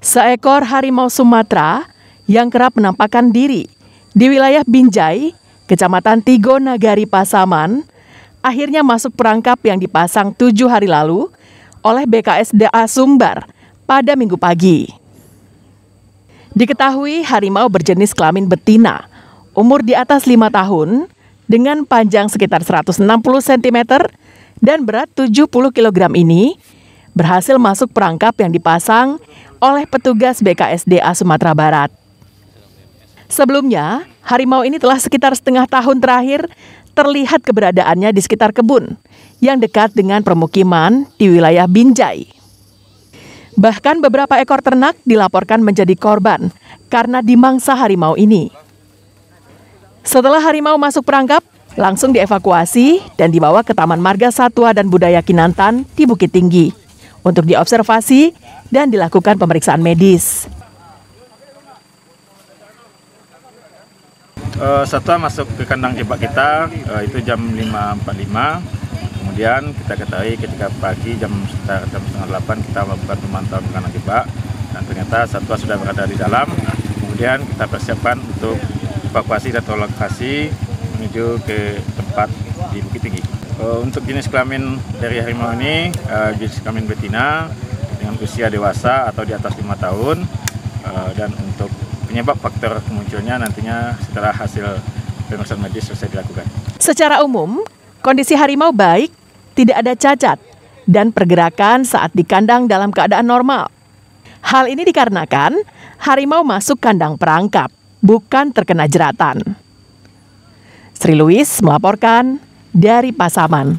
Seekor harimau Sumatera yang kerap menampakkan diri di wilayah Binjai, Kecamatan Tigo Nagari Pasaman, akhirnya masuk perangkap yang dipasang tujuh hari lalu oleh BKSDA Sumbar pada minggu pagi. Diketahui harimau berjenis kelamin betina, umur di atas lima tahun, dengan panjang sekitar 160 cm dan berat 70 kg ini, berhasil masuk perangkap yang dipasang oleh petugas BKSDA Sumatera Barat. Sebelumnya, harimau ini telah sekitar setengah tahun terakhir terlihat keberadaannya di sekitar kebun yang dekat dengan permukiman di wilayah Binjai. Bahkan beberapa ekor ternak dilaporkan menjadi korban karena dimangsa harimau ini. Setelah harimau masuk perangkap, langsung dievakuasi dan dibawa ke Taman Marga Satwa dan Budaya Kinantan di Bukit Tinggi untuk diobservasi dan dilakukan pemeriksaan medis. Uh, eh, satwa masuk ke kandang jebak kita uh, itu jam 5.45 kemudian kita ketahui ketika pagi jam sekitar jam setengah 8 kita melakukan pemantauan ke kandang jebak dan ternyata satwa sudah berada di dalam kemudian kita persiapkan untuk evakuasi dan lokasi menuju ke tempat di Bukit Tinggi uh, untuk jenis kelamin dari harimau ini uh, jenis kelamin betina dengan usia dewasa atau di atas lima tahun eh, dan untuk penyebab faktor kemunculnya nantinya setelah hasil pemeriksaan medis selesai dilakukan. Secara umum, kondisi harimau baik, tidak ada cacat, dan pergerakan saat di kandang dalam keadaan normal. Hal ini dikarenakan harimau masuk kandang perangkap, bukan terkena jeratan. Sri Louis melaporkan dari Pasaman.